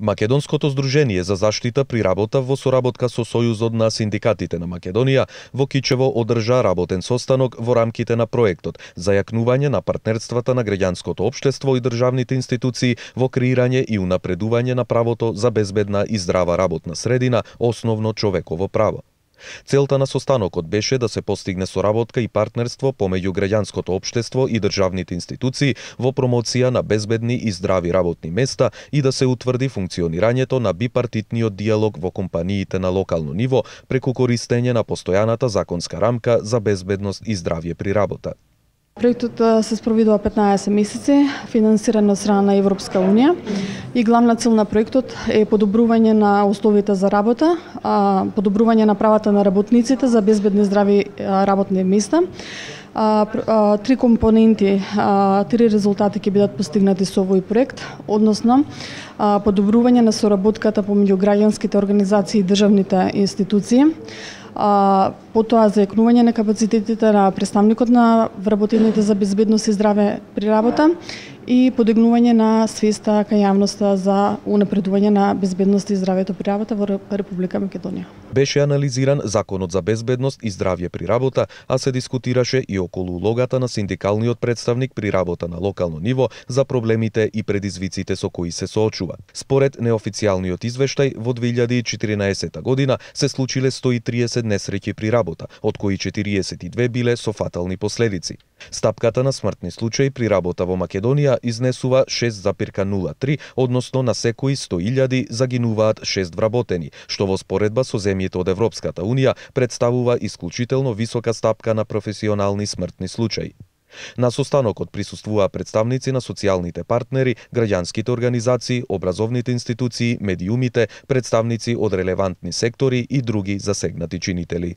Македонското здружение за заштита при работа во соработка со Сојузот на синдикатите на Македонија во Кичево одржа работен состанок во рамките на проектот за јакнување на партнерствата на граѓанското општество и државните институции во креирање и унапредување на правото за безбедна и здрава работна средина, основно човеково право. Целта на состанокот беше да се постигне соработка и партнерство помеѓу граѓанското општество и државните институции во промоција на безбедни и здрави работни места и да се утврди функционирањето на бипартитниот диалог во компаниите на локално ниво преку користење на постојаната законска рамка за безбедност и здравје при работа. Проектот се спровидува 15 месеци, финансиран од страна на Европска Унија и главна цел на проектот е подобрување на условите за работа, подобрување на правата на работниците за безбедни здрави работни места. Три компоненти, три резултати ќе бидат постигнати со овој проект, односно подобрување на соработката помеѓу граѓанските организации и државните институции, а, потоа заекнување на капацитетите на представникот на вработените за безбедност и здраве при работа и подигнување на свеста кај јавноста за унапредување на безбедноста и здравјето при работа во Република Македонија. Беше анализиран законот за безбедност и здравје при работа, а се дискутираше и околу улогата на синдикалниот представник при работа на локално ниво за проблемите и предизвиците со кои се соочува. Според неофицијалниот извештај, во 2014 година се случиле 130 несреќи при работа, од кои 42 биле со фатални последици. Стапката на смртни случаи при работа во Македонија изнесува 6,03, односно на секои 100.000 загинуваат 6 вработени, што во споредба со земјите од Европската Унија представува исклучително висока стапка на професионални смртни случаи. На состанокот присуствуваа представници на социјалните партнери, граѓанските организации, образовните институции, медиумите, представници од релевантни сектори и други засегнати чинители.